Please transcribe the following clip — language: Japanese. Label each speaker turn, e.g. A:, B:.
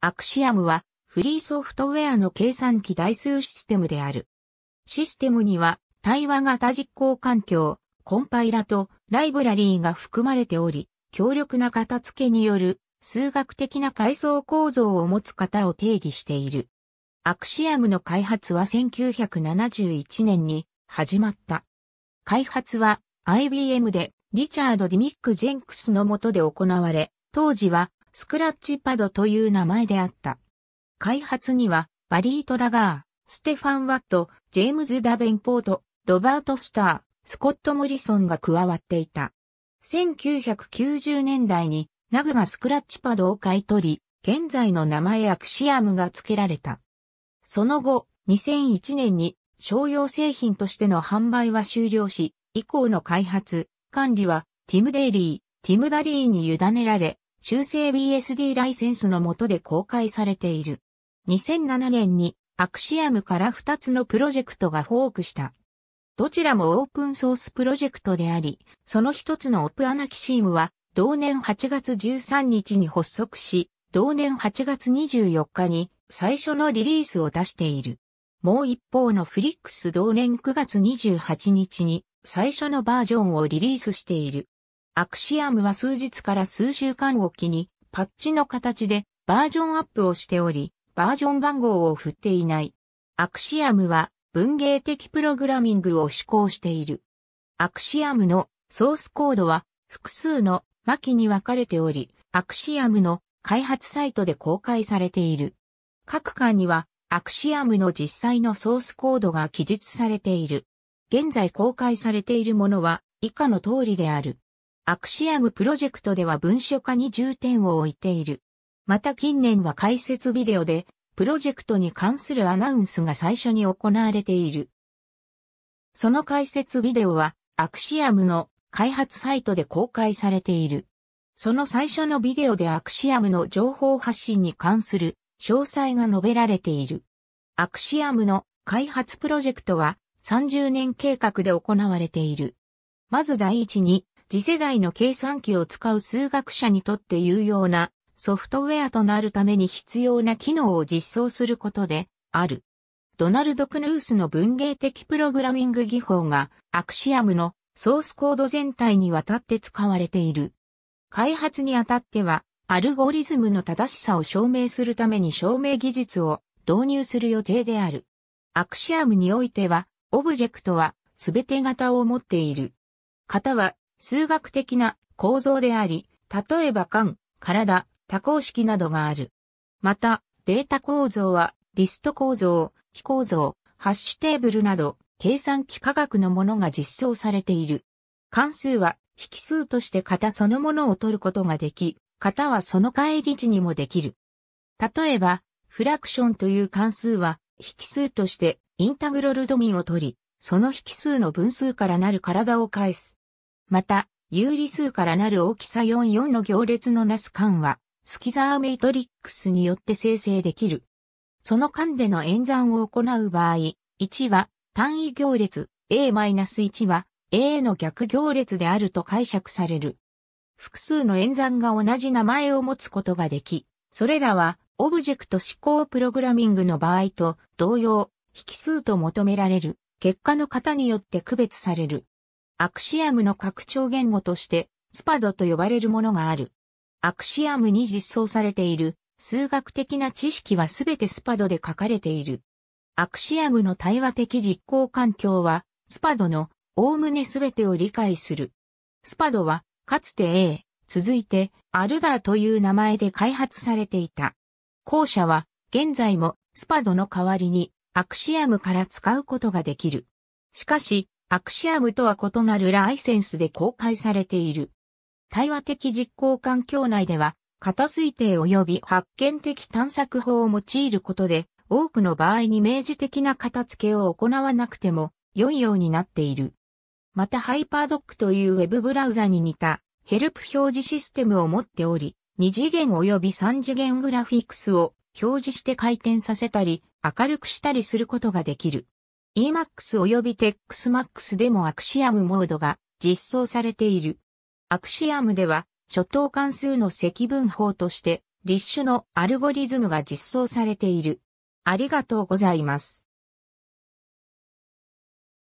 A: アクシアムはフリーソフトウェアの計算機台数システムである。システムには対話型実行環境、コンパイラとライブラリーが含まれており、強力な型付けによる数学的な階層構造を持つ型を定義している。アクシアムの開発は1971年に始まった。開発は IBM でリチャード・ディミック・ジェンクスの下で行われ、当時はスクラッチパドという名前であった。開発には、バリート・ラガー、ステファン・ワット、ジェームズ・ダベンポート、ロバート・スター、スコット・モリソンが加わっていた。1990年代に、ナグがスクラッチパドを買い取り、現在の名前アクシアムが付けられた。その後、2001年に商用製品としての販売は終了し、以降の開発、管理はティム・デイリー、ティム・ダリーに委ねられ、修正 BSD ライセンスの下で公開されている。2007年にアクシアムから2つのプロジェクトがフォークした。どちらもオープンソースプロジェクトであり、その一つのオプアナキシームは同年8月13日に発足し、同年8月24日に最初のリリースを出している。もう一方のフリックス同年9月28日に最初のバージョンをリリースしている。アクシアムは数日から数週間おきに、パッチの形でバージョンアップをしており、バージョン番号を振っていない。アクシアムは文芸的プログラミングを施行している。アクシアムのソースコードは複数の巻に分かれており、アクシアムの開発サイトで公開されている。各巻にはアクシアムの実際のソースコードが記述されている。現在公開されているものは以下の通りである。アクシアムプロジェクトでは文書化に重点を置いている。また近年は解説ビデオで、プロジェクトに関するアナウンスが最初に行われている。その解説ビデオは、アクシアムの開発サイトで公開されている。その最初のビデオでアクシアムの情報発信に関する詳細が述べられている。アクシアムの開発プロジェクトは30年計画で行われている。まず第一に次世代の計算機を使う数学者にとって有用なソフトウェアとなるために必要な機能を実装することである。ドナルド・クヌースの文芸的プログラミング技法がアクシアムのソースコード全体にわたって使われている。開発にあたってはアルゴリズムの正しさを証明するために証明技術を導入する予定である。アクシアムにおいてはオブジェクトはすべて型を持っている。型は数学的な構造であり、例えば間、体、多項式などがある。また、データ構造は、リスト構造、非構造、ハッシュテーブルなど、計算機科学のものが実装されている。関数は、引数として型そのものを取ることができ、型はその返り値にもできる。例えば、フラクションという関数は、引数としてインタグロルドミンを取り、その引数の分数からなる体を返す。また、有理数からなる大きさ44の行列のなす間は、スキザーメイトリックスによって生成できる。その間での演算を行う場合、1は単位行列、A-1 は A の逆行列であると解釈される。複数の演算が同じ名前を持つことができ、それらはオブジェクト指向プログラミングの場合と同様、引数と求められる結果の型によって区別される。アクシアムの拡張言語として、スパドと呼ばれるものがある。アクシアムに実装されている数学的な知識はすべてスパドで書かれている。アクシアムの対話的実行環境は、スパドのおおむねすべてを理解する。スパドは、かつて A、続いて、アルダーという名前で開発されていた。後者は、現在も、スパドの代わりに、アクシアムから使うことができる。しかし、アクシアムとは異なるライセンスで公開されている。対話的実行環境内では、型推定及び発見的探索法を用いることで、多くの場合に明示的な片付けを行わなくても良いようになっている。またハイパードックというウェブブラウザに似たヘルプ表示システムを持っており、2次元及び3次元グラフィックスを表示して回転させたり、明るくしたりすることができる。EMAX 及び TEXMAX でもアクシアムモードが実装されている。アクシアムでは、初等関数の積分法として、立種のアルゴリズムが実装されている。ありがとうございます。